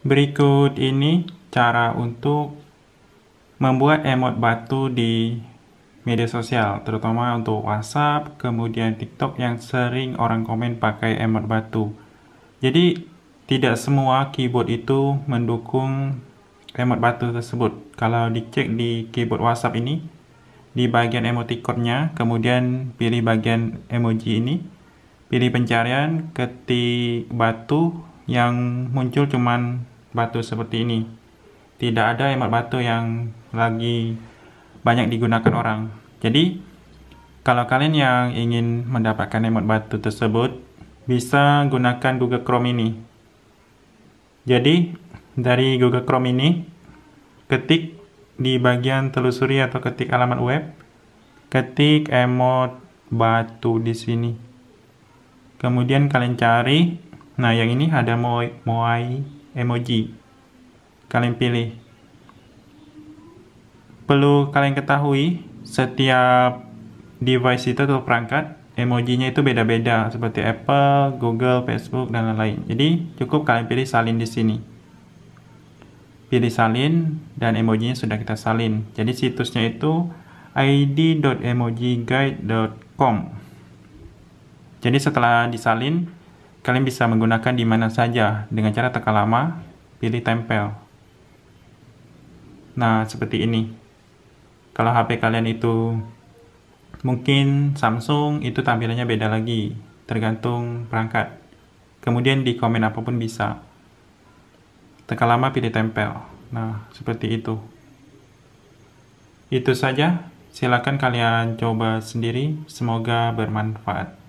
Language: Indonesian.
Berikut ini cara untuk membuat emot batu di media sosial, terutama untuk WhatsApp, kemudian TikTok yang sering orang komen pakai emot batu. Jadi, tidak semua keyboard itu mendukung emot batu tersebut. Kalau dicek di keyboard WhatsApp ini, di bagian emoticonnya, kemudian pilih bagian emoji ini, pilih pencarian, ketik batu, yang muncul cuman batu seperti ini. Tidak ada emat batu yang lagi banyak digunakan orang. Jadi, kalau kalian yang ingin mendapatkan emot batu tersebut, bisa gunakan Google Chrome ini. Jadi, dari Google Chrome ini, ketik di bagian telusuri atau ketik alamat web, ketik emot batu di sini. Kemudian kalian cari Nah, yang ini ada moi, moai emoji. Kalian pilih. Perlu kalian ketahui, setiap device itu atau perangkat, emojinya itu beda-beda. Seperti Apple, Google, Facebook, dan lain-lain. Jadi, cukup kalian pilih salin di sini. Pilih salin, dan emojinya sudah kita salin. Jadi, situsnya itu id.emojiguide.com Jadi, setelah disalin, Kalian bisa menggunakan di mana saja dengan cara tekan lama, pilih tempel. Nah, seperti ini. Kalau HP kalian itu mungkin Samsung itu tampilannya beda lagi, tergantung perangkat. Kemudian di komen apapun bisa. Tekan lama pilih tempel. Nah, seperti itu. Itu saja. Silakan kalian coba sendiri. Semoga bermanfaat.